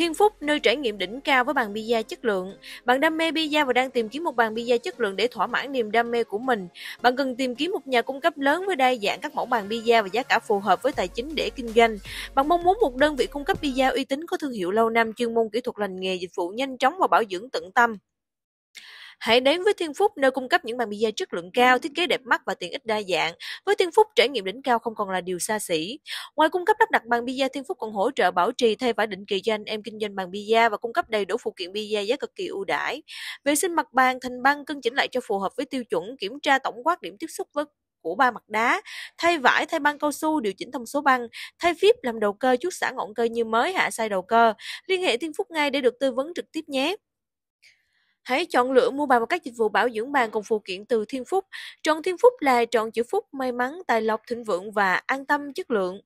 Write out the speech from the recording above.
Thiên Phúc, nơi trải nghiệm đỉnh cao với bàn pizza chất lượng. Bạn đam mê pizza và đang tìm kiếm một bàn pizza chất lượng để thỏa mãn niềm đam mê của mình. Bạn cần tìm kiếm một nhà cung cấp lớn với đa dạng các mẫu bàn pizza và giá cả phù hợp với tài chính để kinh doanh. Bạn mong muốn một đơn vị cung cấp pizza uy tín có thương hiệu lâu năm, chuyên môn kỹ thuật lành nghề, dịch vụ nhanh chóng và bảo dưỡng tận tâm. Hãy đến với Thiên Phúc nơi cung cấp những bàn pizza chất lượng cao, thiết kế đẹp mắt và tiện ích đa dạng. Với Thiên Phúc, trải nghiệm đỉnh cao không còn là điều xa xỉ. Ngoài cung cấp lắp đặt bàn pizza, Thiên Phúc còn hỗ trợ bảo trì thay vải định kỳ cho anh em kinh doanh bàn pizza và cung cấp đầy đủ phụ kiện pizza giá cực kỳ ưu đãi. Vệ sinh mặt bàn, thành băng cân chỉnh lại cho phù hợp với tiêu chuẩn, kiểm tra tổng quát điểm tiếp xúc với của ba mặt đá, thay vải, thay băng cao su, điều chỉnh thông số băng, thay phíp làm đầu cơ, chút xả ngọn cơ như mới, hạ sai đầu cơ. Liên hệ Thiên Phúc ngay để được tư vấn trực tiếp nhé. Hãy chọn lựa mua bàn và các dịch vụ bảo dưỡng bàn cùng phụ kiện từ Thiên Phúc. Chọn Thiên Phúc là chọn chữ phúc, may mắn, tài lộc, thịnh vượng và an tâm chất lượng.